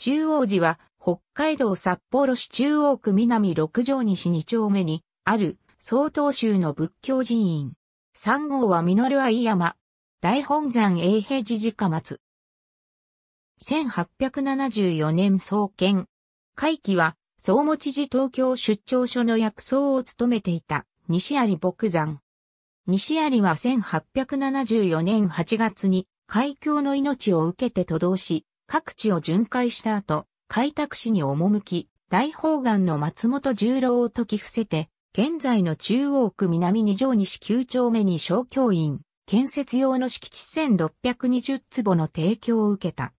中央寺は北海道札幌市中央区南六条西二丁目にある曹洞宗の仏教寺院。3号は実る愛山。大本山永平寺寺下松。1874年創建。会期は総持寺東京出張所の薬草を務めていた西有牧山。西有は1874年8月に海峡の命を受けて都道し、各地を巡回した後、開拓市に赴き、大宝岩の松本十郎を解き伏せて、現在の中央区南二条西九丁目に小教員、建設用の敷地1620坪の提供を受けた。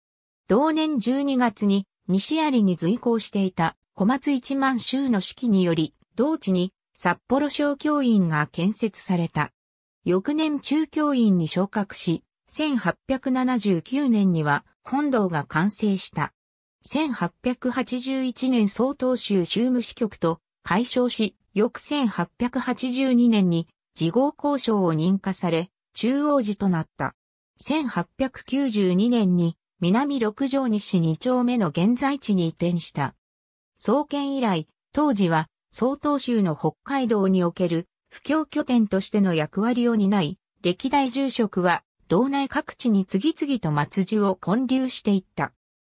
同年12月に西有に随行していた小松一万州の指揮により、同地に札幌小教員が建設された。翌年中教員に昇格し、1879年には本堂が完成した。1881年総統州州務支局と解消し、翌1882年に自業交渉を認可され、中央寺となった。1892年に南六条西二丁目の現在地に移転した。創建以来、当時は総統州の北海道における布教拠点としての役割を担い、歴代住職は道内各地に次々と末寺を建立していった。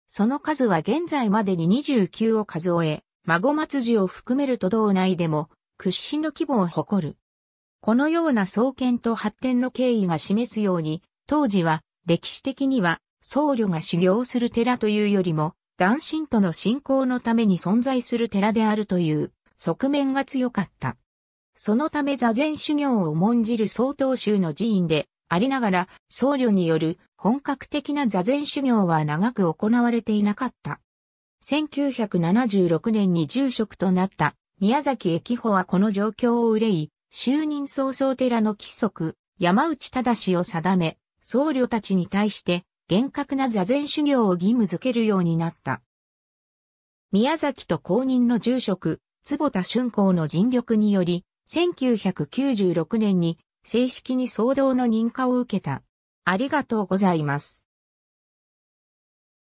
その数は現在までに29を数え、孫松寺を含めると道内でも屈指の規模を誇る。このような創建と発展の経緯が示すように、当時は歴史的には僧侶が修行する寺というよりも、男神との信仰のために存在する寺であるという側面が強かった。そのため座禅修行を重んじる曹洞宗の寺院で、ありながら僧侶による本格的な座禅修行は長く行われていなかった。1976年に住職となった宮崎駅穂はこの状況を憂い、就任早々寺の規則、山内正を定め、僧侶たちに対して厳格な座禅修行を義務づけるようになった。宮崎と公認の住職、坪田春光の尽力により、1996年に正式に総動の認可を受けた。ありがとうございます。